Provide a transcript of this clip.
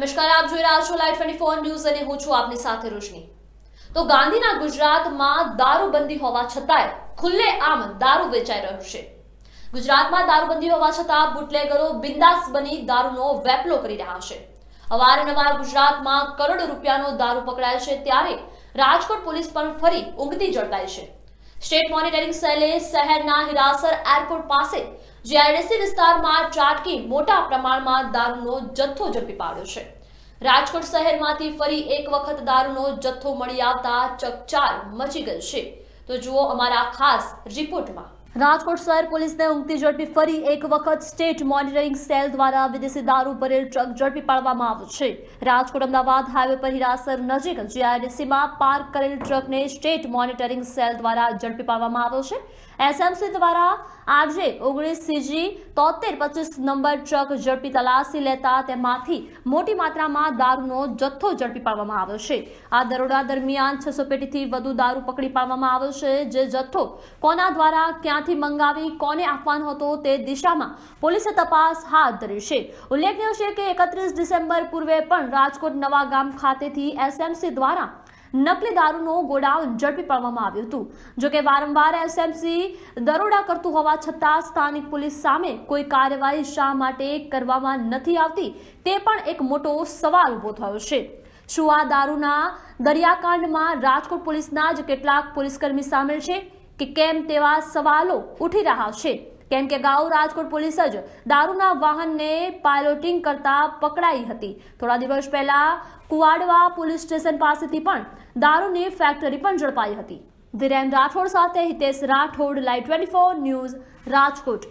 નમસ્કાર આપ જોઈ રહ્યા છો લાઈવ ટ્વેન્ટી ફોર ન્યૂઝ અને હું છું આપની સાથે રોશની તો ગાંધીના ગુજરાતમાં દારૂબંધી હોવા છતાંય ખુલ્લે આમ દારૂ વેચાઈ રહ્યું છે ગુજરાતમાં દારૂબંધી હોવા છતાં બુટલેગરો બિંદાસ બની દારૂનો વેપલો કરી રહ્યા છે અવારનવાર ગુજરાતમાં કરોડો રૂપિયાનો દારૂ પકડાય છે ત્યારે રાજકોટ પોલીસ પણ ફરી ઊંઘતી ઝડપાઈ છે સ્ટેટ મોનિટરિંગ સેલે શહેરના હિરાસર એરપોર્ટ પાસે જીઆઈડીસી વિસ્તારમાં ચાટકી મોટા પ્રમાણમાં દારૂનો જથ્થો ઝડપી પાડ્યો છે રાજકોટ શહેરમાંથી ફરી એક વખત દારૂનો જથ્થો મળી આવતા ચકચાર મચી ગઈ છે તો જુઓ અમારા ખાસ રિપોર્ટમાં રાજકોટ શહેર પોલીસને ઊંઘતી ઝડપી ફરી એક વખત સ્ટેટ મોનિટરિંગ સેલ દ્વારા વિદેશી દારૂ ભરેલ ટ્રક ઝડપી પાડવામાં આવ્યો છે રાજકોટ અમદાવાદ હાઈવે પર હિરાસર નજીક જીઆઈડીસીમાં પાર્ક કરેલ ટ્રકને સ્ટેટ મોનિટરિંગ સેલ દ્વારા ઝડપી પાડવામાં આવ્યો છે એસએમસી દ્વારા આજે ઓગણીસ સીજી તોતેર પચીસ નંબર ટ્રક ઝડપી તલાશી લેતા તેમાંથી મોટી માત્રામાં દારૂનો જથ્થો ઝડપી પાડવામાં આવ્યો છે આ દરોડા દરમિયાન છસો પેટીથી વધુ દારૂ પકડી પાડવામાં આવ્યો છે જે જથ્થો કોના દ્વારા ક્યાં ક્યાંથી મંગાવી કોને આપવાનો હતો તે દિશામાં પોલીસે તપાસ હાથ ધરી છે ઉલ્લેખનીય છે કે એકત્રીસ ડિસેમ્બર પૂર્વે પણ રાજકોટ નવા ગામ ખાતેથી એસએમસી દ્વારા નકલી દારૂનો ગોડાઉન ઝડપી પાડવામાં આવ્યું હતું જોકે વારંવાર એસએમસી દરોડા કરતું હોવા છતાં સ્થાનિક પોલીસ સામે કોઈ કાર્યવાહી શા માટે કરવામાં નથી આવતી તે પણ એક મોટો સવાલ ઉભો થયો છે શું આ દારૂના દરિયાકાંડમાં રાજકોટ પોલીસના જ કેટલાક પોલીસકર્મી સામેલ છે કે કેમ તેવા સવાલો ઉઠી રહ્યા છે કેમ કે અગાઉ રાજકોટ પોલીસ જ દારૂના વાહનને પાયલોટિંગ કરતા પકડાઈ હતી થોડા દિવસ પહેલા કુવાડવા પોલીસ સ્ટેશન પાસેથી પણ દારૂની ફેક્ટરી પણ ઝડપાઈ હતી ધીરેન રાઠોડ સાથે Hitesh Rathod live twenty news Rajkot